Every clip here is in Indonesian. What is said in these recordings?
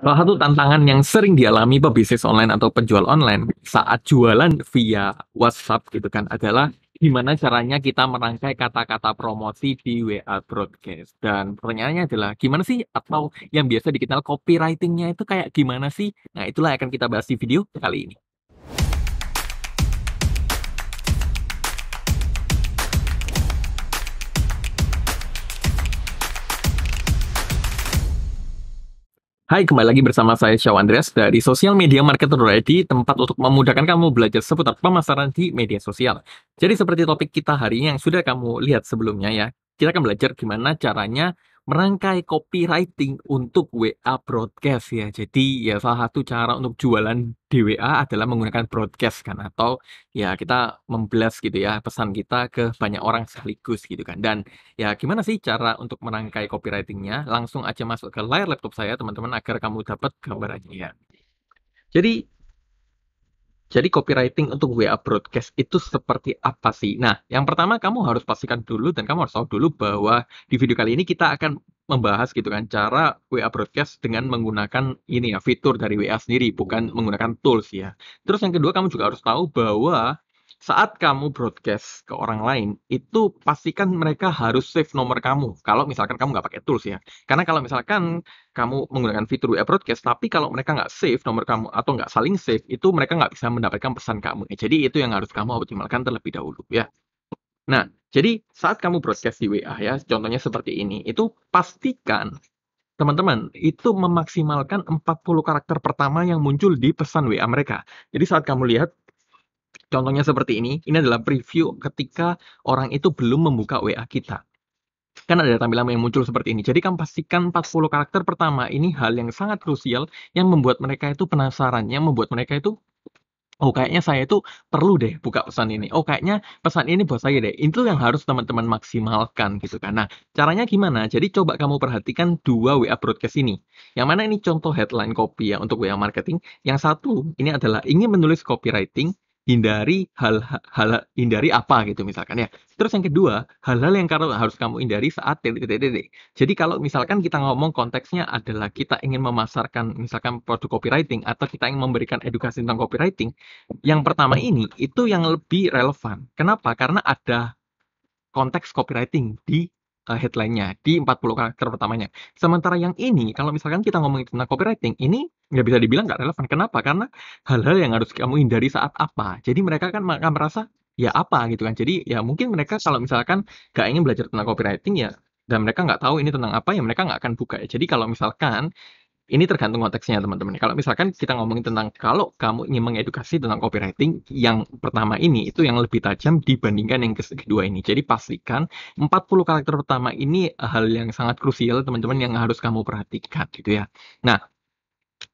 Salah satu tantangan yang sering dialami pebisnis online atau penjual online saat jualan via WhatsApp gitu kan adalah gimana caranya kita merangkai kata-kata promosi di WA broadcast. Dan pertanyaannya adalah gimana sih atau yang biasa dikenal copywritingnya itu kayak gimana sih? Nah itulah yang akan kita bahas di video kali ini. Hai, kembali lagi bersama saya Shaw Andreas dari Social Media Marketer Ready, tempat untuk memudahkan kamu belajar seputar pemasaran di media sosial. Jadi seperti topik kita hari ini yang sudah kamu lihat sebelumnya ya, kita akan belajar gimana caranya merangkai copywriting untuk WA broadcast ya. Jadi ya salah satu cara untuk jualan di WA adalah menggunakan broadcast kan atau ya kita membelas gitu ya pesan kita ke banyak orang sekaligus gitu kan. Dan ya gimana sih cara untuk merangkai copywritingnya? Langsung aja masuk ke layar laptop saya teman-teman agar kamu dapat gambarannya ya. Jadi jadi copywriting untuk WA broadcast itu seperti apa sih? Nah, yang pertama kamu harus pastikan dulu dan kamu harus tahu dulu bahwa di video kali ini kita akan membahas gitu kan cara WA broadcast dengan menggunakan ini ya fitur dari WA sendiri bukan menggunakan tools ya. Terus yang kedua kamu juga harus tahu bahwa saat kamu broadcast ke orang lain, itu pastikan mereka harus save nomor kamu. Kalau misalkan kamu nggak pakai tools ya. Karena kalau misalkan kamu menggunakan fitur WA broadcast, tapi kalau mereka nggak save nomor kamu atau nggak saling save, itu mereka nggak bisa mendapatkan pesan kamu. Ya, jadi itu yang harus kamu optimalkan terlebih dahulu ya. Nah, jadi saat kamu broadcast di WA ya, contohnya seperti ini, itu pastikan teman-teman itu memaksimalkan 40 karakter pertama yang muncul di pesan WA mereka. Jadi saat kamu lihat Contohnya seperti ini, ini adalah preview ketika orang itu belum membuka WA kita. Kan ada tampilan yang muncul seperti ini. Jadi kan pastikan 40 karakter pertama ini hal yang sangat krusial yang membuat mereka itu penasaran, yang membuat mereka itu Oh kayaknya saya itu perlu deh buka pesan ini. Oh kayaknya pesan ini buat saya deh. Itu yang harus teman-teman maksimalkan gitu kan. Nah caranya gimana? Jadi coba kamu perhatikan dua WA broadcast ini. Yang mana ini contoh headline copy ya untuk WA marketing. Yang satu ini adalah ingin menulis copywriting hindari hal, hal hindari apa gitu misalkan ya. Terus yang kedua, hal-hal yang harus kamu hindari saat titik-titik. Jadi kalau misalkan kita ngomong konteksnya adalah kita ingin memasarkan misalkan produk copywriting atau kita ingin memberikan edukasi tentang copywriting, yang pertama ini itu yang lebih relevan. Kenapa? Karena ada konteks copywriting di uh, headline-nya di 40 karakter pertamanya. Sementara yang ini, kalau misalkan kita ngomongin tentang copywriting, ini nggak bisa dibilang nggak relevan. Kenapa? Karena hal-hal yang harus kamu hindari saat apa. Jadi mereka kan akan merasa ya apa gitu kan. Jadi ya mungkin mereka kalau misalkan nggak ingin belajar tentang copywriting ya dan mereka nggak tahu ini tentang apa ya mereka nggak akan buka ya. Jadi kalau misalkan ini tergantung konteksnya teman-teman. Kalau misalkan kita ngomongin tentang kalau kamu ingin mengedukasi tentang copywriting yang pertama ini itu yang lebih tajam dibandingkan yang kedua ini. Jadi pastikan 40 karakter pertama ini hal yang sangat krusial teman-teman yang harus kamu perhatikan gitu ya. Nah,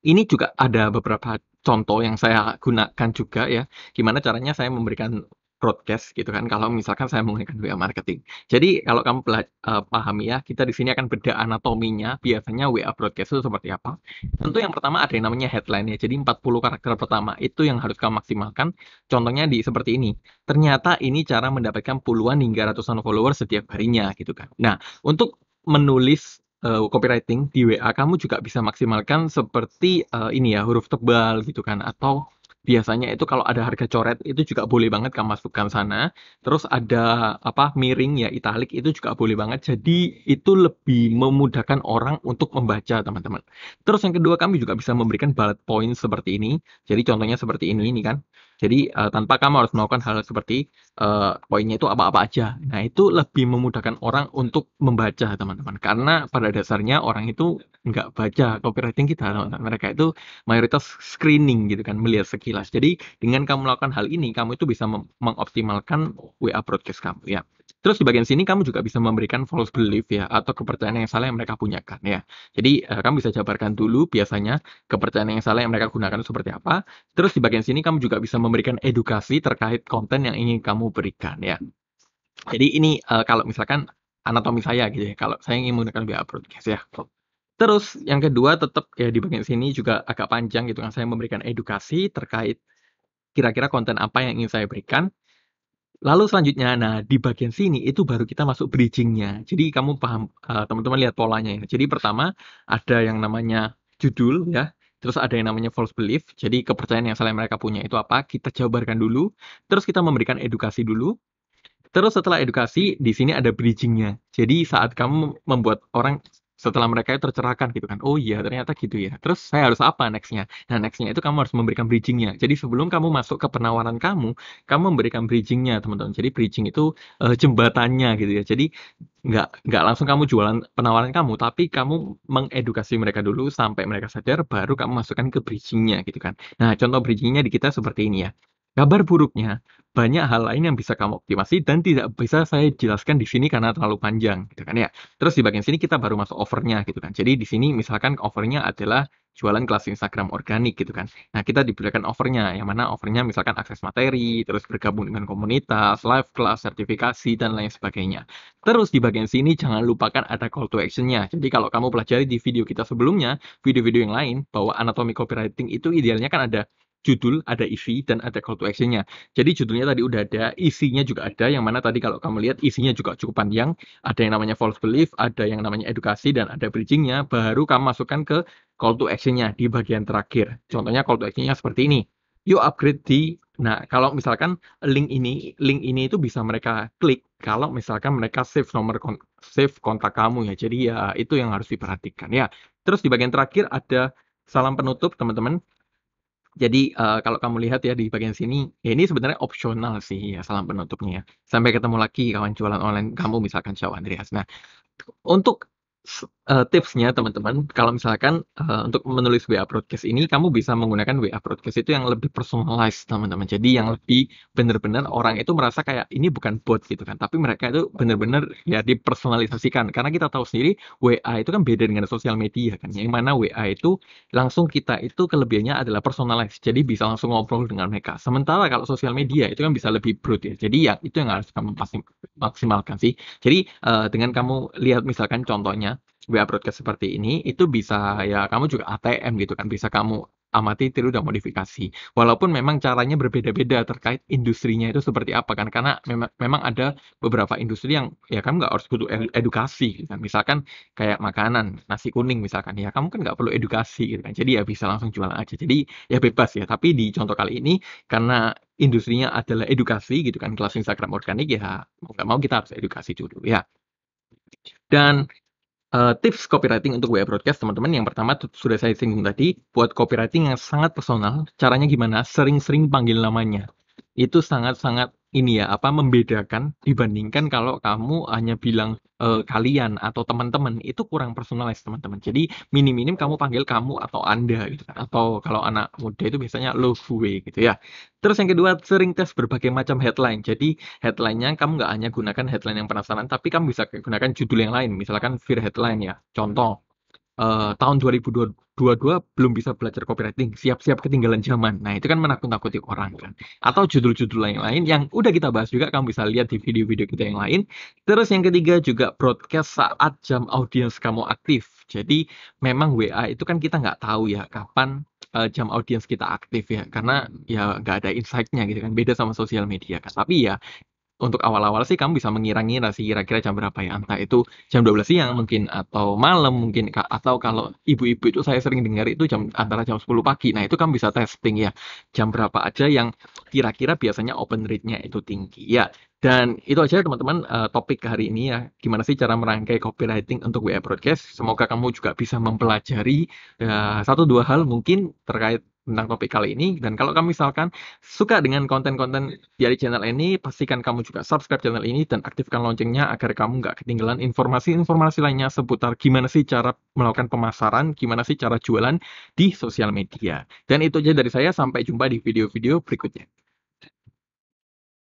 ini juga ada beberapa contoh yang saya gunakan juga ya. Gimana caranya saya memberikan broadcast gitu kan kalau misalkan saya menggunakan WA marketing. Jadi kalau kamu uh, pahami ya, kita di sini akan beda anatominya biasanya WA broadcast itu seperti apa. Tentu yang pertama ada yang namanya headline ya. Jadi 40 karakter pertama itu yang harus kamu maksimalkan. Contohnya di seperti ini. Ternyata ini cara mendapatkan puluhan hingga ratusan follower setiap harinya gitu kan. Nah, untuk menulis uh, copywriting di WA kamu juga bisa maksimalkan seperti uh, ini ya huruf tebal gitu kan atau biasanya itu kalau ada harga coret itu juga boleh banget kamu masukkan sana. Terus ada apa miring ya italik itu juga boleh banget. Jadi itu lebih memudahkan orang untuk membaca teman-teman. Terus yang kedua kami juga bisa memberikan bullet point seperti ini. Jadi contohnya seperti ini ini kan. Jadi uh, tanpa kamu harus melakukan hal seperti uh, poinnya itu apa-apa aja. Nah itu lebih memudahkan orang untuk membaca teman-teman. Karena pada dasarnya orang itu nggak baca copywriting kita teman-teman. Mereka itu mayoritas screening gitu kan melihat sekilas. Jadi dengan kamu melakukan hal ini kamu itu bisa mengoptimalkan WA broadcast kamu ya. Terus di bagian sini kamu juga bisa memberikan false belief ya atau kepercayaan yang salah yang mereka punyakan ya. Jadi eh, kamu bisa jabarkan dulu biasanya kepercayaan yang salah yang mereka gunakan seperti apa. Terus di bagian sini kamu juga bisa memberikan edukasi terkait konten yang ingin kamu berikan ya. Jadi ini uh, kalau misalkan anatomi saya gitu ya, kalau saya ingin menggunakan BA broadcast ya. Terus yang kedua tetap ya di bagian sini juga agak panjang gitu kan saya memberikan edukasi terkait kira-kira konten apa yang ingin saya berikan. Lalu selanjutnya, nah di bagian sini itu baru kita masuk bridgingnya. Jadi kamu paham, eh, teman-teman uh, lihat polanya ya. Jadi pertama ada yang namanya judul ya. Terus ada yang namanya false belief, jadi kepercayaan yang salah mereka punya itu apa? Kita jabarkan dulu, terus kita memberikan edukasi dulu. Terus setelah edukasi, di sini ada bridgingnya. Jadi saat kamu membuat orang setelah mereka tercerahkan gitu kan oh iya ternyata gitu ya terus saya harus apa nextnya nah nextnya itu kamu harus memberikan bridgingnya jadi sebelum kamu masuk ke penawaran kamu kamu memberikan bridgingnya teman-teman jadi bridging itu uh, jembatannya gitu ya jadi nggak nggak langsung kamu jualan penawaran kamu tapi kamu mengedukasi mereka dulu sampai mereka sadar baru kamu masukkan ke bridgingnya gitu kan nah contoh bridgingnya di kita seperti ini ya Kabar buruknya, banyak hal lain yang bisa kamu optimasi dan tidak bisa saya jelaskan di sini karena terlalu panjang, gitu kan ya. Terus di bagian sini kita baru masuk overnya, gitu kan. Jadi di sini misalkan overnya adalah jualan kelas Instagram organik, gitu kan. Nah kita diberikan overnya, yang mana overnya misalkan akses materi, terus bergabung dengan komunitas, live class, sertifikasi dan lain sebagainya. Terus di bagian sini jangan lupakan ada call to actionnya. Jadi kalau kamu pelajari di video kita sebelumnya, video-video yang lain bahwa anatomi copywriting itu idealnya kan ada judul, ada isi, dan ada call to action-nya. Jadi judulnya tadi udah ada, isinya juga ada, yang mana tadi kalau kamu lihat isinya juga cukup panjang, ada yang namanya false belief, ada yang namanya edukasi, dan ada bridging-nya, baru kamu masukkan ke call to action-nya di bagian terakhir. Contohnya call to action-nya seperti ini. You upgrade di Nah, kalau misalkan link ini, link ini itu bisa mereka klik kalau misalkan mereka save nomor kon save kontak kamu ya. Jadi ya itu yang harus diperhatikan ya. Terus di bagian terakhir ada salam penutup teman-teman. Jadi uh, kalau kamu lihat ya di bagian sini, ya ini sebenarnya opsional sih ya salam penutupnya. Ya. Sampai ketemu lagi kawan jualan online kamu misalkan Syawandrias. Nah, untuk uh, tipsnya teman-teman kalau misalkan uh, untuk menulis WA broadcast ini kamu bisa menggunakan WA broadcast itu yang lebih personalized teman-teman jadi yang lebih benar-benar orang itu merasa kayak ini bukan bot gitu kan tapi mereka itu benar-benar ya dipersonalisasikan karena kita tahu sendiri WA itu kan beda dengan sosial media kan yang mana WA itu langsung kita itu kelebihannya adalah personalized jadi bisa langsung ngobrol dengan mereka sementara kalau sosial media itu kan bisa lebih brutal. ya jadi ya itu yang harus kamu maksimalkan sih jadi uh, dengan kamu lihat misalkan contohnya WA broadcast seperti ini itu bisa ya kamu juga ATM gitu kan bisa kamu amati tiru dan modifikasi walaupun memang caranya berbeda-beda terkait industrinya itu seperti apa kan karena memang memang ada beberapa industri yang ya kamu nggak harus butuh edukasi gitu kan misalkan kayak makanan nasi kuning misalkan ya kamu kan nggak perlu edukasi gitu kan jadi ya bisa langsung jualan aja jadi ya bebas ya tapi di contoh kali ini karena industrinya adalah edukasi gitu kan kelas Instagram organik ya mau nggak mau kita harus edukasi dulu ya dan uh, tips copywriting untuk WA broadcast teman-teman yang pertama sudah saya singgung tadi buat copywriting yang sangat personal caranya gimana sering-sering panggil namanya itu sangat-sangat ini ya apa membedakan dibandingkan kalau kamu hanya bilang e, kalian atau teman-teman itu kurang personalis teman-teman. Jadi minim-minim kamu panggil kamu atau anda gitu kan. atau kalau anak muda itu biasanya lo gue gitu ya. Terus yang kedua sering tes berbagai macam headline. Jadi headlinenya kamu nggak hanya gunakan headline yang penasaran tapi kamu bisa gunakan judul yang lain misalkan fear headline ya contoh uh, tahun 2022 belum bisa belajar copywriting, siap-siap ketinggalan zaman. Nah, itu kan menakut-nakuti orang kan. Atau judul-judul lain lain yang udah kita bahas juga kamu bisa lihat di video-video kita yang lain. Terus yang ketiga juga broadcast saat jam audiens kamu aktif. Jadi memang WA itu kan kita nggak tahu ya kapan eh, jam audiens kita aktif ya karena ya nggak ada insight-nya gitu kan beda sama sosial media kan tapi ya untuk awal-awal sih kamu bisa mengira-ngira sih kira-kira jam berapa ya entah itu jam 12 siang mungkin atau malam mungkin atau kalau ibu-ibu itu saya sering dengar itu jam antara jam 10 pagi nah itu kamu bisa testing ya jam berapa aja yang kira-kira biasanya open rate-nya itu tinggi ya dan itu aja teman-teman uh, topik hari ini ya gimana sih cara merangkai copywriting untuk WA broadcast semoga kamu juga bisa mempelajari uh, satu dua hal mungkin terkait tentang topik kali ini. Dan kalau kamu misalkan suka dengan konten-konten dari channel ini, pastikan kamu juga subscribe channel ini dan aktifkan loncengnya agar kamu nggak ketinggalan informasi-informasi lainnya seputar gimana sih cara melakukan pemasaran, gimana sih cara jualan di sosial media. Dan itu aja dari saya, sampai jumpa di video-video berikutnya.